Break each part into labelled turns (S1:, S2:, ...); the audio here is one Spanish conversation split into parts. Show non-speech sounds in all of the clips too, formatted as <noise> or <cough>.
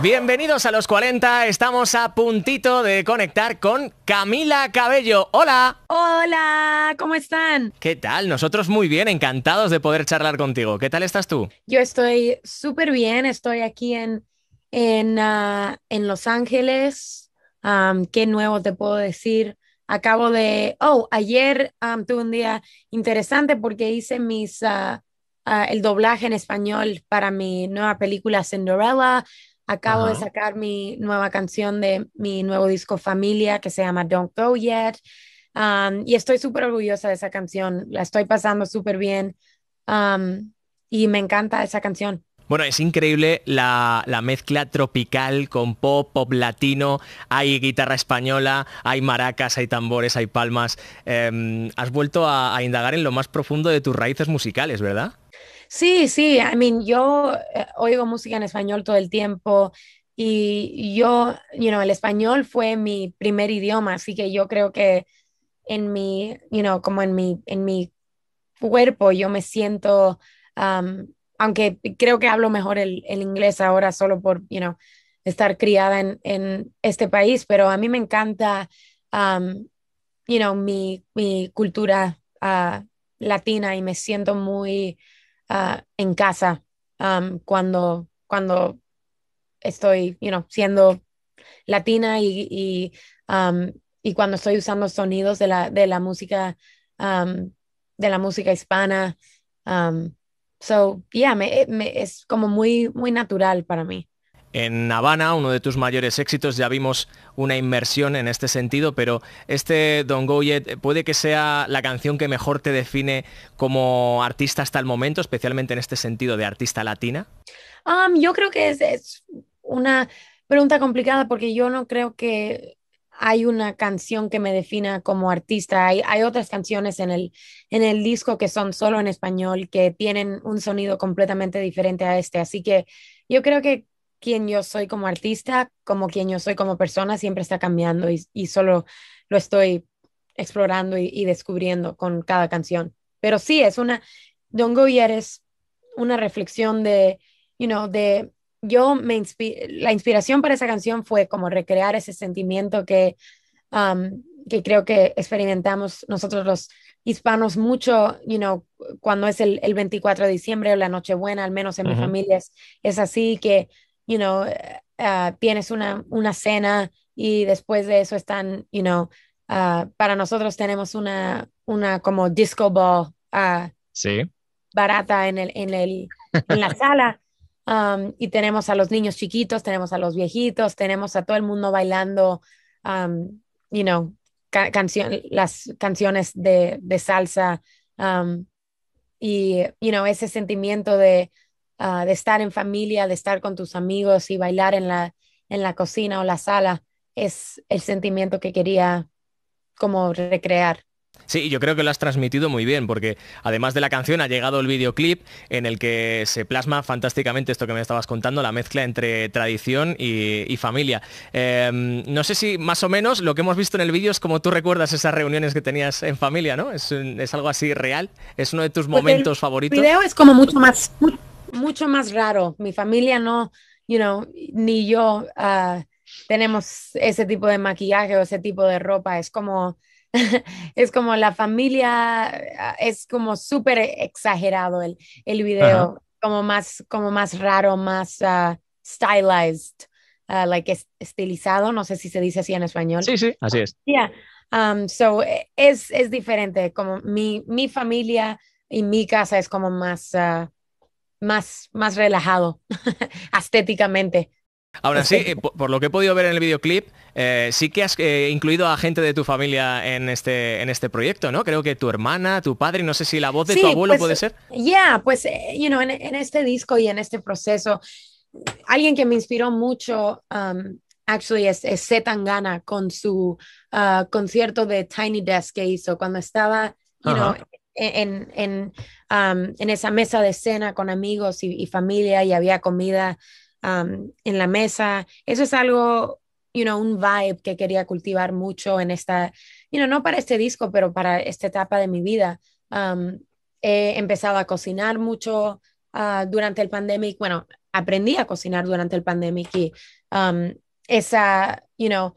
S1: Bienvenidos a los 40. Estamos a puntito de conectar con Camila Cabello. Hola.
S2: Hola, ¿cómo
S1: están? ¿Qué tal? Nosotros muy bien, encantados de poder charlar contigo. ¿Qué tal estás tú?
S2: Yo estoy súper bien, estoy aquí en, en, ah, Los Ángeles. ¿Qué nuevo te puedo decir? Acabo de, oh, ayer tuve un día interesante porque hice mis... Ah, Ah, el doblaje en español para mi nueva película Cinderella. Acabo de sacar mi nueva canción de mi nuevo disco Familia que se llama Don't Go Yet. Um, y estoy súper orgullosa de esa canción. La estoy pasando súper bien. Um, y me encanta esa canción.
S1: Bueno, es increíble la, mezcla tropical con pop, pop latino, hay guitarra española, hay maracas, hay tambores, hay palmas. Em, has vuelto a indagar en lo más profundo de tus raíces musicales, ¿verdad?
S2: Sí, sí, I mean, yo eh, oigo música en español todo el tiempo y yo, you know, el español fue mi primer idioma, así que yo creo que en mi, you know, como en mi, en mi cuerpo yo me siento, aunque creo que hablo mejor el, el, inglés ahora solo por, you know, estar criada en, este país, pero a mí me encanta, you know, mi, mi cultura ah, latina y me siento muy Ah, en casa cuando, cuando estoy, you know, siendo latina y, y, cuando estoy usando sonidos de la, de la música, de la música hispana. Um, so, yeah, me, es como muy, muy natural para mí.
S1: En Habana, uno de tus mayores éxitos, ya vimos una inmersión en este sentido, pero este Don Goyet eh, puede que sea la canción que mejor te define como artista hasta el momento, especialmente en este sentido de artista latina.
S2: Um, yo creo que es, una pregunta complicada porque yo no creo que hay una canción que me defina como artista. Hay, hay, otras canciones en el, en el disco que son solo en español, que tienen un sonido completamente diferente a este. Así que yo creo que quien yo soy como artista, como quien yo soy como persona, siempre está cambiando y, solo lo estoy explorando y, descubriendo con cada canción. Pero sí, es una, Don Goyer es una reflexión de, you know, de, yo me la inspiración para esa canción fue como recrear ese sentimiento que, um, que creo que experimentamos nosotros los hispanos mucho, you know, cuando es el, el 24 de diciembre o la Nochebuena, al menos en mi familia es, es así, que you know, eh, eh, tienes una, una cena y después de eso están, you know, ah, para nosotros tenemos una, una como disco ball ah, barata en, el, en, el, en la sala. <laughs> Um, y tenemos a los niños chiquitos, tenemos a los viejitos, tenemos a todo el mundo bailando, um, you know, las canciones de, de salsa. Um, y, you know, ese sentimiento de, Ah, de estar en familia, de estar con tus amigos y bailar en la, en la cocina o la sala, es el sentimiento que quería como recrear.
S1: Sí, yo creo que lo has transmitido muy bien, porque además de la canción ha llegado el videoclip en el que se plasma fantásticamente esto que me estabas contando, la mezcla entre tradición y, familia. Em, no sé si más o menos lo que hemos visto en el vídeo es como tú recuerdas esas reuniones que tenías en familia, ¿no? Es, algo así real, es uno de tus pues momentos favoritos. El video es
S2: como mucho más, mucho más raro. Mi familia no, you know, ni yo ah, tenemos ese tipo de maquillaje o ese tipo de ropa. Es como, <laughs> es como la familia, ah, es como súper exagerado el, el video, como, más, como más raro, más ah, stylized, like estilizado. No sé si se dice así en español. Sí, sí, así es. Yeah. Um, so e, es, es diferente, como mi, mi familia y mi casa es como más, más, más relajado <laughs> estéticamente.
S1: Ahora sí, por lo que he podido ver en el videoclip, eh, sí que has eh, incluido a gente de tu familia en este, en este proyecto, ¿no? Creo que tu hermana, tu padre, no sé si la voz de tu abuelo pues, puede ser.
S2: Ya, pues, eh, you know, en, este disco y en este proceso, alguien que me inspiró mucho, um, actually, es, es Zetangana con su uh, concierto de Tiny Desk que hizo cuando estaba, you know, Um, en, esa mesa de cena con amigos y, familia y había comida um, en la mesa. Eso es algo, you know, un vibe que quería cultivar mucho en esta, you know, no para este disco, pero para esta etapa de mi vida. Um, he empezado a cocinar mucho uh, durante el pandemic. Bueno, aprendí a cocinar durante el pandemic y esa, you know,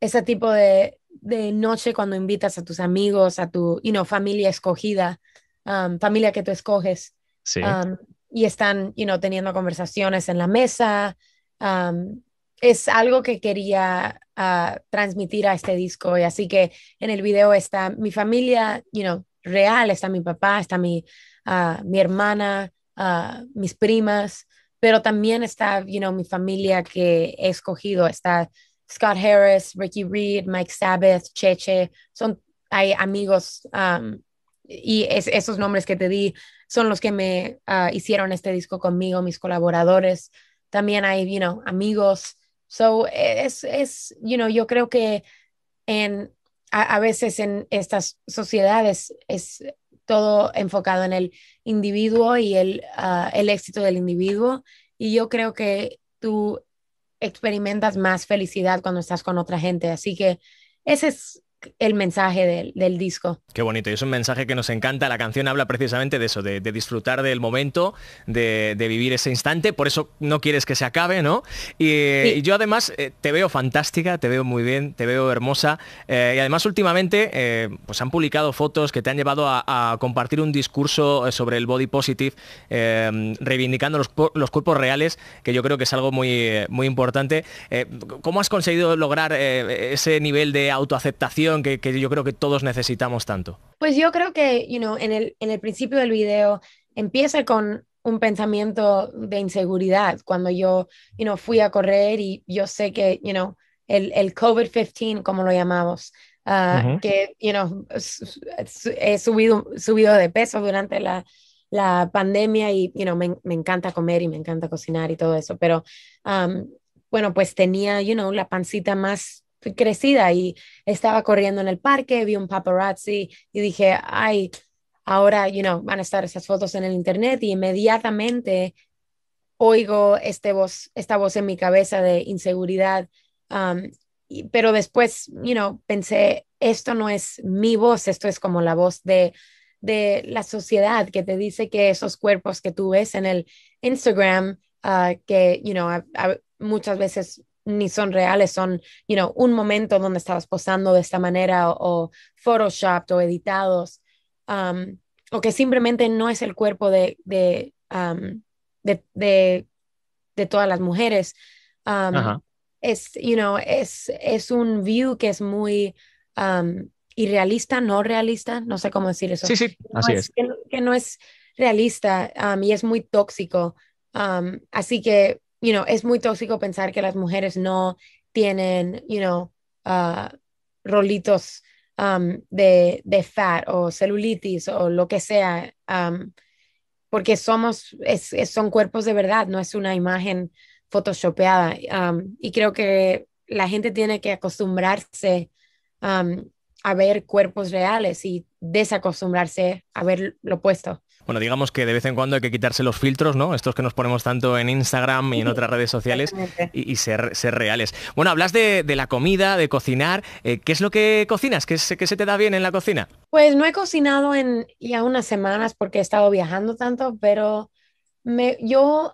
S2: ese tipo de de noche cuando invitas a tus amigos, a tu you know, familia escogida, um, familia que tú escoges, um, y están you know, teniendo conversaciones en la mesa. Um, es algo que quería ah, transmitir a este disco, y así que en el video está mi familia you know, real, está mi papá, está mi, ah, hermana, ah, mis primas, pero también está you know, mi familia que he escogido, está Scott Harris, Ricky Reed, Mike Sabbath, Cheche, son, hay amigos um, y esos nombres que te di son los que me uh, hicieron este disco conmigo, mis colaboradores. También hay, you know, amigos. So, es, you know, yo creo que en, a, veces en estas sociedades es todo enfocado en el individuo y el, uh, el éxito del individuo. Y yo creo que tú experimentas más felicidad cuando estás con otra gente. Así que ese es el mensaje del, disco.
S1: Qué bonito, y es un mensaje que nos encanta. La canción habla precisamente de eso, de, disfrutar del momento, de, vivir ese instante, por eso no quieres que se acabe, ¿no? Y, yo además eh, te veo fantástica, te veo muy bien, te veo hermosa, eh, y además últimamente eh, pues han publicado fotos que te han llevado a, compartir un discurso sobre el body positive, reivindicando los, cuerpos reales, que yo creo que es algo muy, muy importante. ¿Cómo has conseguido lograr ese nivel de autoaceptación? que, yo creo que todos necesitamos tanto?
S2: Pues yo creo que, you know, en el, en el principio del video empieza con un pensamiento de inseguridad cuando yo, you know, fui a correr y yo sé que, you know, el, COVID-15, como lo llamamos, ah, que, you know, he subido, subido de peso durante la, la pandemia y, you know, me, me, encanta comer y me encanta cocinar y todo eso, pero, bueno, pues tenía, you know, la pancita más crecida y estaba corriendo en el parque, vi un paparazzi y dije, ay, ahora, you know, van a estar esas fotos en el internet y inmediatamente oigo este voz, esta voz en mi cabeza de inseguridad, um, pero después, you know, pensé, esto no es mi voz, esto es como la voz de, de la sociedad que te dice que esos cuerpos que tú ves en el Instagram, uh, que, you know, muchas veces ni son reales, son, you un momento donde estabas posando de esta manera o, Photoshop o editados, um, o que simplemente no es el cuerpo de, de, um, todas las mujeres. Um, es, you know, es, es un view que es muy irrealista, no realista, no sé cómo decir eso. Sí, sí, así es. Que, que, no es realista y es muy tóxico. así que you know, es muy tóxico pensar que las mujeres no tienen, you know, ah, rolitos de, de, fat o celulitis o lo que sea, porque somos, es, son cuerpos de verdad, no es una imagen photoshopeada. y creo que la gente tiene que acostumbrarse a ver cuerpos reales y desacostumbrarse a ver lo opuesto
S1: bueno, digamos que de vez en cuando hay que quitarse los filtros, ¿no? Estos que nos ponemos tanto en Instagram y en otras redes sociales y, ser, reales. Bueno, hablas de, la comida, de cocinar. Eh, ¿Qué es lo que cocinas? ¿Qué, es, se te da bien en la cocina?
S2: Pues no he cocinado en ya unas semanas porque he estado viajando tanto, pero yo,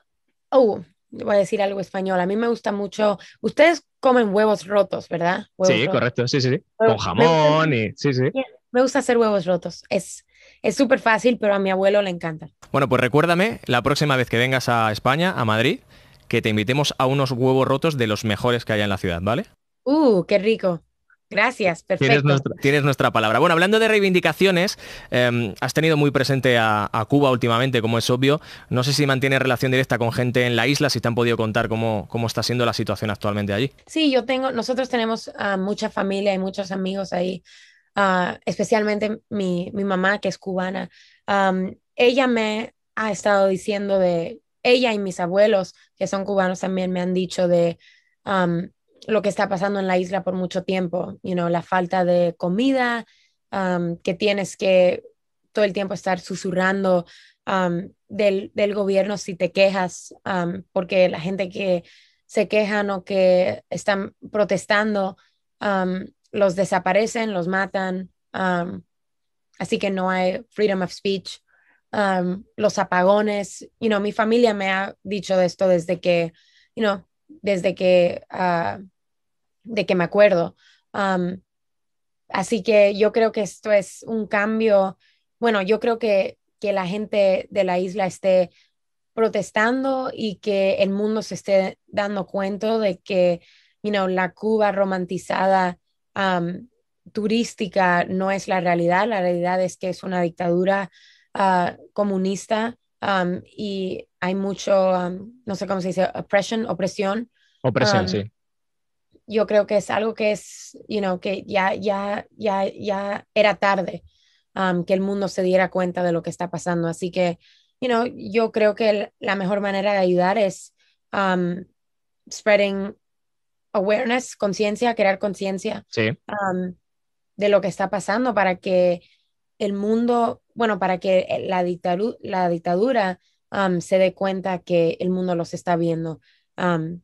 S2: oh, voy a decir algo español, a mí me gusta mucho, ustedes comen huevos rotos, ¿verdad? sí,
S1: correcto, sí, sí, sí. con jamón y, sí, sí.
S2: Me gusta hacer huevos rotos, es es súper fácil, pero a mi abuelo le encanta.
S1: Bueno, pues recuérdame la próxima vez que vengas a España, a Madrid, que te invitemos a unos huevos rotos de los mejores que hay en la ciudad, ¿vale?
S2: Uh, qué rico. Gracias, perfecto.
S1: Tienes nuestra, palabra. Bueno, hablando de reivindicaciones, em, has tenido muy presente a, Cuba últimamente, como es obvio. No sé si mantienes relación directa con gente en la isla, si te han podido contar cómo, cómo está siendo la situación actualmente allí.
S2: Sí, yo tengo, nosotros tenemos mucha familia y muchos amigos ahí. Ah, especialmente mi, mi, mamá, que es cubana, ella me ha estado diciendo de, ella y mis abuelos, que son cubanos también, me han dicho de lo que está pasando en la isla por mucho tiempo, you la falta de comida, que tienes que todo el tiempo estar susurrando del, del, gobierno si te quejas, porque la gente que se queja o que están protestando los desaparecen, los matan, um, así que no hay freedom of speech, um, los apagones, you know, mi familia me ha dicho esto desde que, you know, desde que, ah, de que me acuerdo. Um, así que yo creo que esto es un cambio, bueno, yo creo que, que la gente de la isla esté protestando y que el mundo se esté dando cuenta de que, you know, la Cuba romantizada turística no es la realidad. La realidad es que es una dictadura ah, comunista y hay mucho, no sé cómo se dice, oppression, opresión. Opresión, sí. Yo creo que es algo que es, you que ya, ya, ya, ya era tarde que el mundo se diera cuenta de lo que está pasando. Así que, you yo creo que la mejor manera de ayudar es spreading awareness, conciencia, crear conciencia um, de lo que está pasando para que el mundo, bueno, para que la, dictadura, la dictadura um, se dé cuenta que el mundo los está viendo. Um,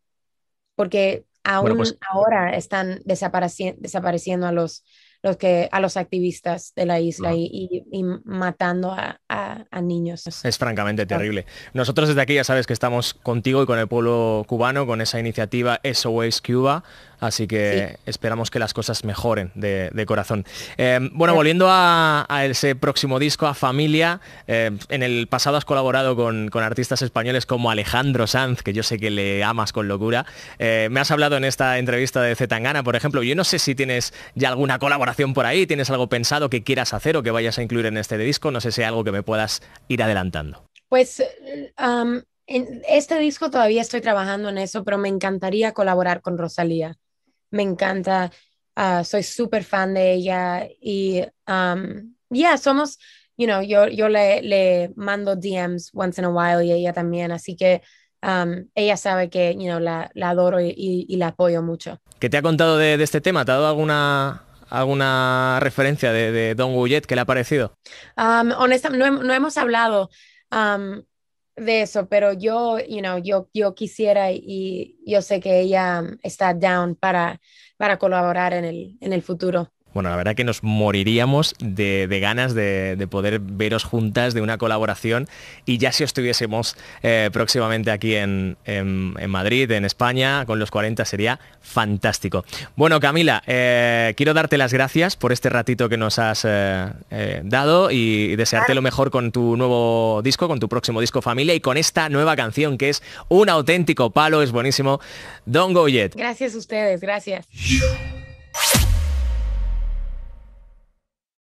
S2: porque aún pues ahora están desapareciendo a los los que, a los activistas de la isla y, matando a, a, niños.
S1: Es francamente terrible. Nosotros desde aquí ya sabes que estamos contigo y con el pueblo cubano, con esa iniciativa SOS Cuba. Así que esperamos que las cosas mejoren de, corazón. Eh, bueno, eh. volviendo a, ese próximo disco, a Familia, eh, en el pasado has colaborado con, artistas españoles como Alejandro Sanz, que yo sé que le amas con locura. me has hablado en esta entrevista de Zetangana, por ejemplo. Yo no sé si tienes ya alguna colaboración por ahí, tienes algo pensado que quieras hacer o que vayas a incluir en este disco. No sé si hay algo que me puedas ir adelantando.
S2: Pues en este disco todavía estoy trabajando en eso, pero me encantaría colaborar con Rosalía me encanta, ah, soy súper fan de ella y um, yeah, somos, you know, yo, yo le, le, mando DMs once in a while y ella también, así que um, ella sabe que, you know, la, adoro y, y, la apoyo mucho.
S1: ¿Qué te ha contado de, este tema? ¿Te ha dado alguna, alguna referencia de, Don Goulet que le ha parecido?
S2: Um, honestamente, no, hemos hablado. Um, de eso, pero yo, you know, yo, yo quisiera y yo sé que ella está down para, para colaborar en el, en el futuro.
S1: Bueno, la verdad que nos moriríamos de, ganas de, poder veros juntas, de una colaboración y ya si estuviésemos eh, próximamente aquí en, Madrid, en España, con los 40 sería fantástico. Bueno, Camila, eh, quiero darte las gracias por este ratito que nos has eh, dado y, desearte lo mejor con tu nuevo disco, con tu próximo disco Familia y con esta nueva canción que es un auténtico palo, es buenísimo. Don't Go Yet.
S2: Gracias a ustedes, gracias.